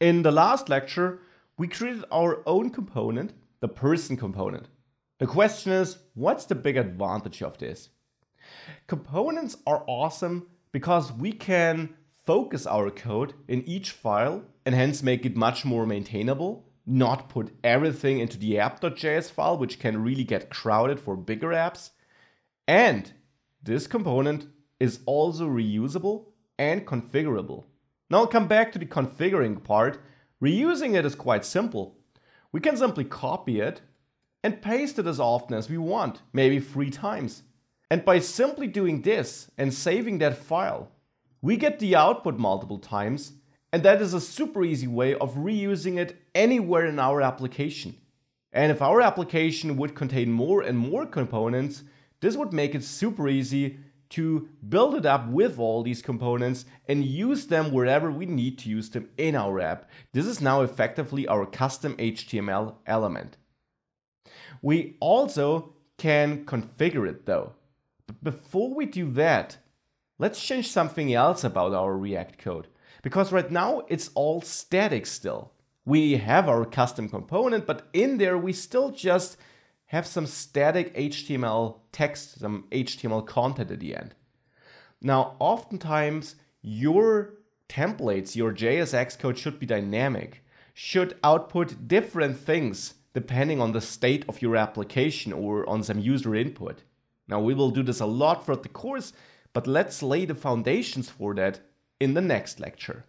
In the last lecture, we created our own component, the person component. The question is, what's the big advantage of this? Components are awesome because we can focus our code in each file and hence make it much more maintainable, not put everything into the app.js file, which can really get crowded for bigger apps. And this component is also reusable and configurable. Now I'll come back to the configuring part. Reusing it is quite simple. We can simply copy it and paste it as often as we want, maybe three times. And by simply doing this and saving that file, we get the output multiple times and that is a super easy way of reusing it anywhere in our application. And if our application would contain more and more components, this would make it super easy to build it up with all these components and use them wherever we need to use them in our app. This is now effectively our custom HTML element. We also can configure it though. But before we do that, let's change something else about our React code. Because right now it's all static still. We have our custom component, but in there we still just have some static HTML text, some HTML content at the end. Now, oftentimes your templates, your JSX code should be dynamic, should output different things depending on the state of your application or on some user input. Now, we will do this a lot throughout the course, but let's lay the foundations for that in the next lecture.